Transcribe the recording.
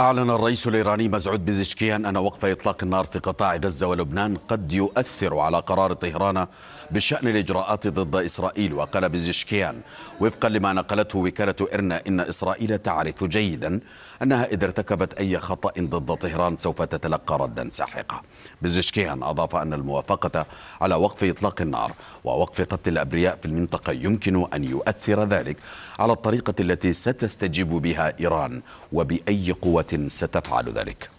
أعلن الرئيس الإيراني مسعود بزشكيان أن وقف إطلاق النار في قطاع غزة ولبنان قد يؤثر على قرار طهران بشأن الإجراءات ضد إسرائيل وقال بزشكيان وفقا لما نقلته وكالة إرنا إن إسرائيل تعرف جيدا أنها إذا ارتكبت أي خطأ ضد طهران سوف تتلقى ردا ساحقا بزشكيان أضاف أن الموافقة على وقف إطلاق النار ووقف قتل الأبرياء في المنطقة يمكن أن يؤثر ذلك على الطريقة التي ستستجيب بها إيران وبأي قوة ستفعل ذلك